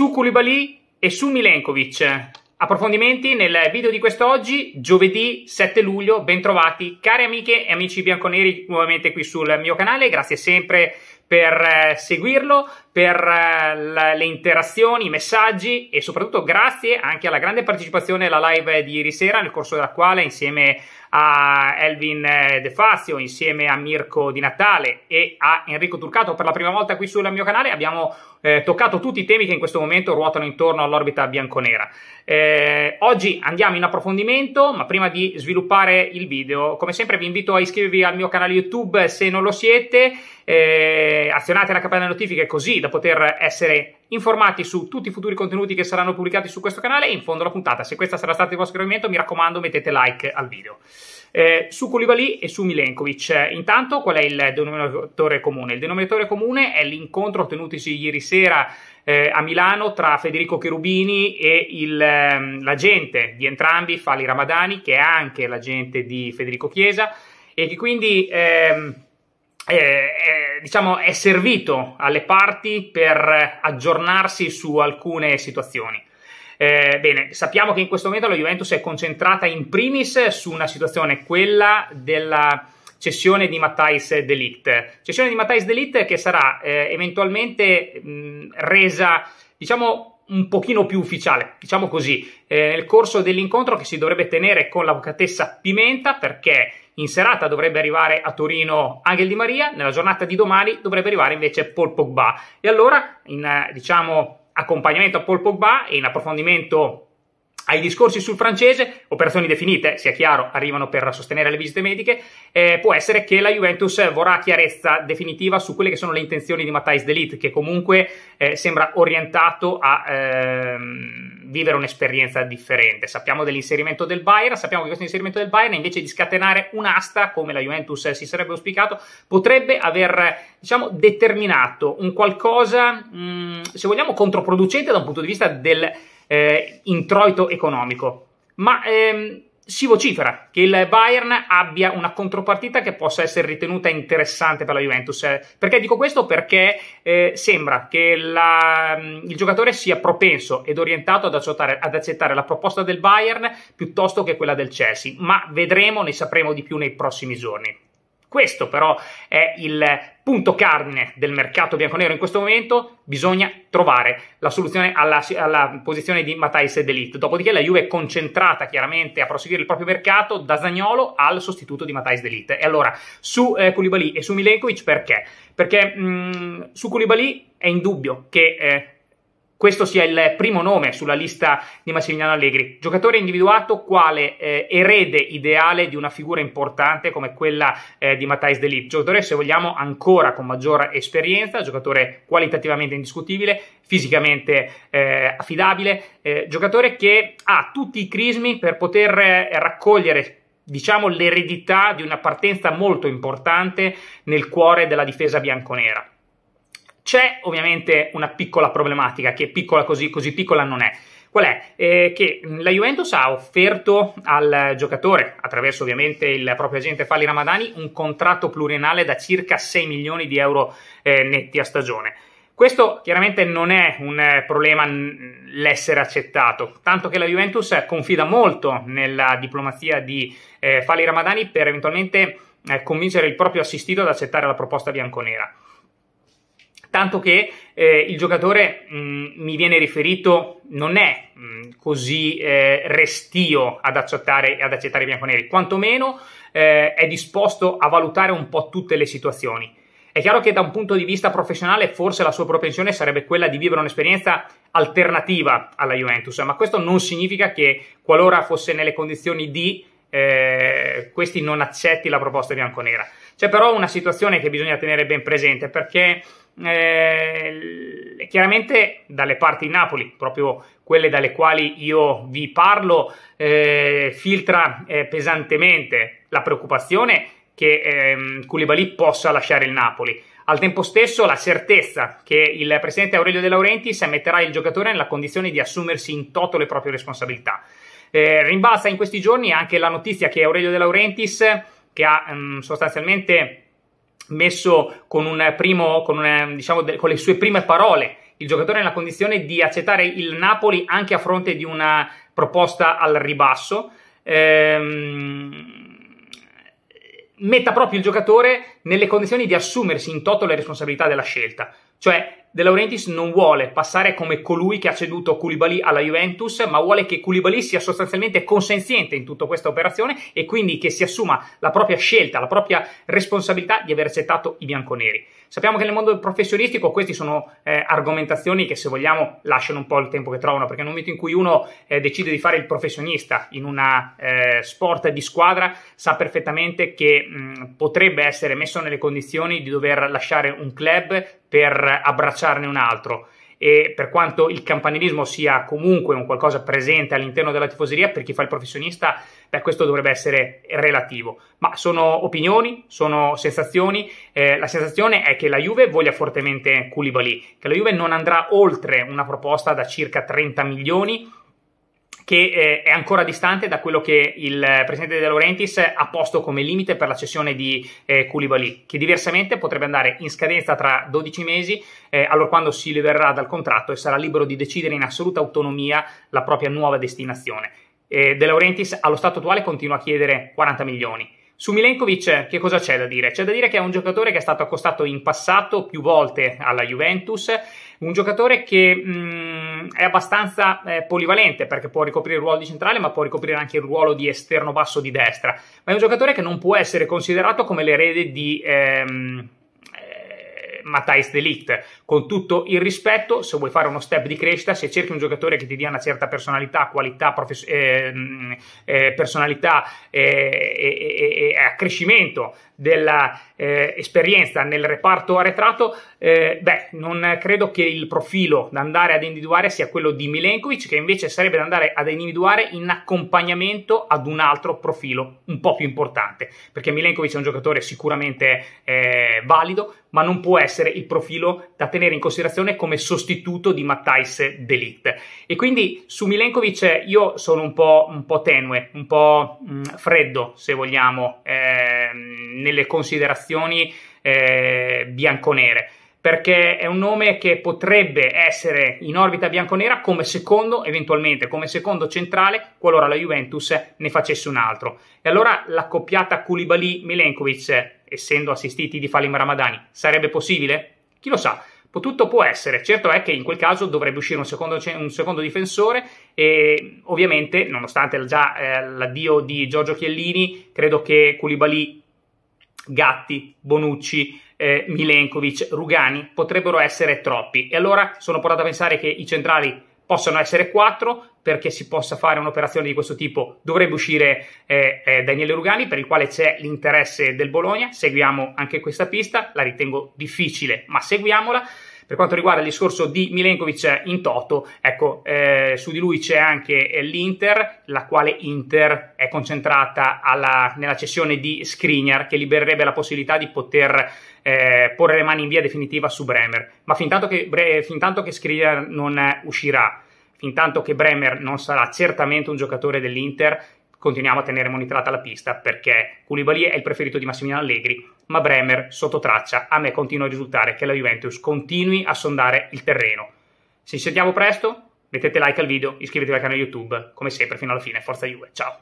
su Koulibaly e su Milenkovic. Approfondimenti nel video di quest'oggi, giovedì 7 luglio, bentrovati cari amiche e amici bianconeri nuovamente qui sul mio canale, grazie sempre per eh, seguirlo, per eh, le interazioni, i messaggi e soprattutto grazie anche alla grande partecipazione alla live di ieri sera nel corso della quale insieme a a Elvin eh, De Fazio, insieme a Mirko Di Natale e a Enrico Turcato per la prima volta qui sul mio canale abbiamo eh, toccato tutti i temi che in questo momento ruotano intorno all'orbita bianconera. Eh, oggi andiamo in approfondimento, ma prima di sviluppare il video, come sempre vi invito a iscrivervi al mio canale YouTube se non lo siete eh, azionate la campanella notifiche così da poter essere informati su tutti i futuri contenuti che saranno pubblicati su questo canale e in fondo alla puntata. Se questa sarà stata il vostro commento, mi raccomando, mettete like al video. Eh, su Koulibaly e su Milenkovic, eh, intanto qual è il denominatore comune? Il denominatore comune è l'incontro tenutosi ieri sera eh, a Milano tra Federico Cherubini e il, ehm, l'agente di entrambi, Fali Ramadani, che è anche l'agente di Federico Chiesa e che quindi... Ehm, eh, eh, diciamo è servito alle parti per aggiornarsi su alcune situazioni. Eh, bene, sappiamo che in questo momento la Juventus è concentrata in primis su una situazione, quella della cessione di Matthijs Delict. Cessione di Matthijs Delict che sarà eh, eventualmente mh, resa, diciamo, un pochino più ufficiale, diciamo così, eh, nel corso dell'incontro che si dovrebbe tenere con l'avvocatessa Pimenta perché in serata dovrebbe arrivare a Torino Angel Di Maria, nella giornata di domani dovrebbe arrivare invece Paul Pogba. E allora, in eh, diciamo, accompagnamento a Paul Pogba e in approfondimento ai discorsi sul francese, operazioni definite, sia chiaro, arrivano per sostenere le visite mediche, eh, può essere che la Juventus vorrà chiarezza definitiva su quelle che sono le intenzioni di Matthijs Delit, che comunque eh, sembra orientato a ehm, vivere un'esperienza differente. Sappiamo dell'inserimento del Bayern, sappiamo che questo inserimento del Bayern, invece di scatenare un'asta, come la Juventus si sarebbe auspicato, potrebbe aver, diciamo, determinato un qualcosa, mh, mm, se vogliamo, controproducente da un punto di vista del eh, introito economico, ma ehm, si vocifera che il Bayern abbia una contropartita che possa essere ritenuta interessante per la Juventus. Eh, perché dico questo? Perché eh, sembra che la, il giocatore sia propenso ed orientato ad accettare, ad accettare, la proposta del Bayern piuttosto che quella del Chelsea, ma vedremo, ne sapremo di più nei prossimi giorni. Questo però è il punto carne del mercato bianconero in questo momento, bisogna trovare la soluzione alla, alla posizione di Matthijs Delit. Dopodiché la Juve è concentrata chiaramente a proseguire il proprio mercato da Zagnolo al sostituto di Matthijs Delit. E allora su eh, Koulibaly e su Milenkovic perché? Perché mh, mm, su Koulibaly è indubbio che eh, questo sia il primo nome sulla lista di Massimiliano Allegri, giocatore individuato quale eh, erede ideale di una figura importante come quella eh, di Matthijs De Ligt, giocatore se vogliamo ancora con maggior esperienza, giocatore qualitativamente indiscutibile, fisicamente eh, affidabile, eh, giocatore che ha tutti i crismi per poter eh, raccogliere diciamo l'eredità di una partenza molto importante nel cuore della difesa bianconera. C'è ovviamente una piccola problematica, che piccola così, così piccola non è. Qual è? Eh, che mm, la Juventus ha offerto al giocatore, attraverso ovviamente il proprio agente Fali Ramadani, un contratto pluriennale da circa 6 milioni di euro eh, netti a stagione. Questo chiaramente non è un problema l'essere accettato, tanto che la Juventus confida molto nella diplomazia di eh, Fali Ramadani per eventualmente eh, convincere il proprio assistito ad accettare la proposta bianconera tanto che eh, il giocatore mh, mm, mi viene riferito non è mh, mm, così eh, restio ad accettare, ad accettare i bianconeri, quantomeno eh, è disposto a valutare un po' tutte le situazioni. È chiaro che da un punto di vista professionale forse la sua propensione sarebbe quella di vivere un'esperienza alternativa alla Juventus, ma questo non significa che qualora fosse nelle condizioni di eh, questi non accetti la proposta bianconera. C'è però una situazione che bisogna tenere ben presente perché eh, chiaramente dalle parti di Napoli, proprio quelle dalle quali io vi parlo, eh, filtra eh, pesantemente la preoccupazione che ehm, possa lasciare il Napoli. Al tempo stesso la certezza che il presidente Aurelio De Laurentiis metterà il giocatore nella condizione di assumersi in toto le proprie responsabilità. Eh, rimbalza in questi giorni anche la notizia che Aurelio De Laurentiis, che ha ehm, sostanzialmente messo con, un primo, con, una, diciamo, con le sue prime parole il giocatore nella condizione di accettare il Napoli anche a fronte di una proposta al ribasso. Ehm, metta proprio il giocatore nelle condizioni di assumersi in toto le responsabilità della scelta. Cioè, De Laurentiis non vuole passare come colui che ha ceduto Koulibaly alla Juventus, ma vuole che Koulibaly sia sostanzialmente consenziente in tutta questa operazione e quindi che si assuma la propria scelta, la propria responsabilità di aver accettato i bianconeri. Sappiamo che nel mondo professionistico queste sono eh, argomentazioni che se vogliamo lasciano un po' il tempo che trovano, perché nel momento in cui uno eh, decide di fare il professionista in una eh, sport di squadra sa perfettamente che mh, mm, potrebbe essere messo nelle condizioni di dover lasciare un club per abbracciare tracciarne un altro e per quanto il campanilismo sia comunque un qualcosa presente all'interno della tifoseria, per chi fa il professionista, beh, questo dovrebbe essere relativo. Ma sono opinioni, sono sensazioni. Eh, la sensazione è che la Juve voglia fortemente Koulibaly, che la Juve non andrà oltre una proposta da circa 30 milioni che eh, è ancora distante da quello che il eh, presidente De Laurentiis ha posto come limite per la cessione di eh, Koulibaly, che diversamente potrebbe andare in scadenza tra 12 mesi, eh, allora quando si libererà dal contratto e sarà libero di decidere in assoluta autonomia la propria nuova destinazione. Eh, De Laurentiis allo stato attuale continua a chiedere 40 milioni su Milenkovic che cosa c'è da dire? C'è da dire che è un giocatore che è stato accostato in passato più volte alla Juventus, un giocatore che mh, mm, è abbastanza eh, polivalente perché può ricoprire il ruolo di centrale ma può ricoprire anche il ruolo di esterno basso di destra, ma è un giocatore che non può essere considerato come l'erede di... Ehm, Matthijs De Ligt. Con tutto il rispetto, se vuoi fare uno step di crescita, se cerchi un giocatore che ti dia una certa personalità, qualità, profes- eh, mm, eh, personalità eh, e accrescimento dell'esperienza eh, nel reparto arretrato, eh, beh, non credo che il profilo da andare ad individuare sia quello di Milenkovic, che invece sarebbe da andare ad individuare in accompagnamento ad un altro profilo un po' più importante, perché Milenkovic è un giocatore sicuramente valido, ma non può essere essere il profilo da tenere in considerazione come sostituto di Matthijs Delict. E quindi su Milenkovic io sono un po', un po tenue, un po' mh, mm, freddo, se vogliamo, eh, nelle considerazioni eh, bianconere perché è un nome che potrebbe essere in orbita bianconera come secondo, eventualmente come secondo centrale, qualora la Juventus ne facesse un altro. E allora la coppiata Koulibaly-Milenkovic essendo assistiti di Falim Ramadani, sarebbe possibile? Chi lo sa? Tutto può essere, certo è che in quel caso dovrebbe uscire un secondo, un secondo difensore e ovviamente, nonostante già eh, l'addio di Giorgio Chiellini, credo che Koulibaly, Gatti, Bonucci, eh, Milenkovic, Rugani potrebbero essere troppi. E allora sono portato a pensare che i centrali possono essere quattro perché si possa fare un'operazione di questo tipo dovrebbe uscire eh, eh, Daniele Rugani per il quale c'è l'interesse del Bologna seguiamo anche questa pista la ritengo difficile ma seguiamola per quanto riguarda il discorso di Milenkovic eh, in toto, ecco, eh, su di lui c'è anche eh, l'Inter, la quale Inter è concentrata alla, nella cessione di Skriniar, che libererebbe la possibilità di poter eh, porre le mani in via definitiva su Bremer. Ma fin tanto che, bre, fin tanto che Skriniar non uscirà, fin tanto che Bremer non sarà certamente un giocatore dell'Inter, continuiamo a tenere monitorata la pista perché Koulibaly è il preferito di Massimiliano Allegri, ma Bremer sotto traccia a me continua a risultare che la Juventus continui a sondare il terreno. Se ci sentiamo presto, mettete like al video, iscrivetevi al canale YouTube, come sempre fino alla fine, forza Juve, ciao!